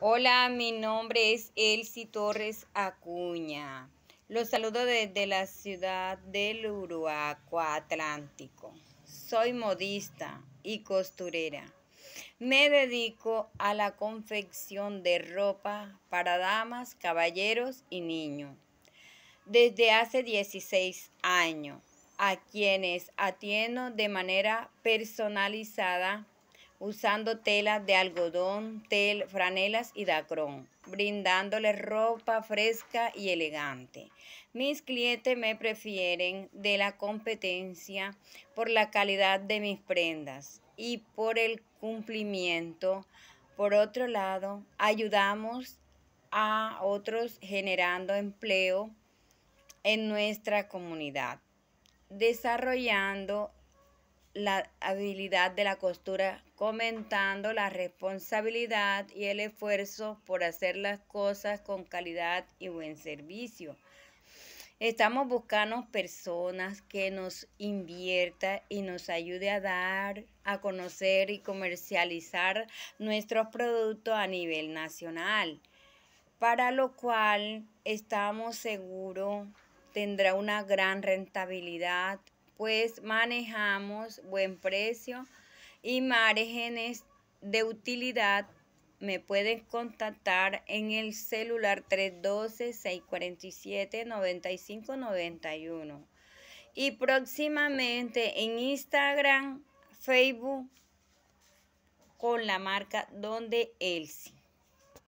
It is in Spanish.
Hola, mi nombre es Elsie Torres Acuña. Los saludo desde la ciudad del Uruaco Atlántico. Soy modista y costurera. Me dedico a la confección de ropa para damas, caballeros y niños. Desde hace 16 años, a quienes atiendo de manera personalizada usando telas de algodón, tel, franelas y dacrón, brindándoles ropa fresca y elegante. Mis clientes me prefieren de la competencia por la calidad de mis prendas y por el cumplimiento. Por otro lado, ayudamos a otros generando empleo en nuestra comunidad, desarrollando la habilidad de la costura, comentando la responsabilidad y el esfuerzo por hacer las cosas con calidad y buen servicio. Estamos buscando personas que nos invierta y nos ayude a dar, a conocer y comercializar nuestros productos a nivel nacional, para lo cual estamos seguros tendrá una gran rentabilidad pues manejamos buen precio y márgenes de utilidad. Me pueden contactar en el celular 312-647-9591. Y próximamente en Instagram, Facebook, con la marca Donde Elsie.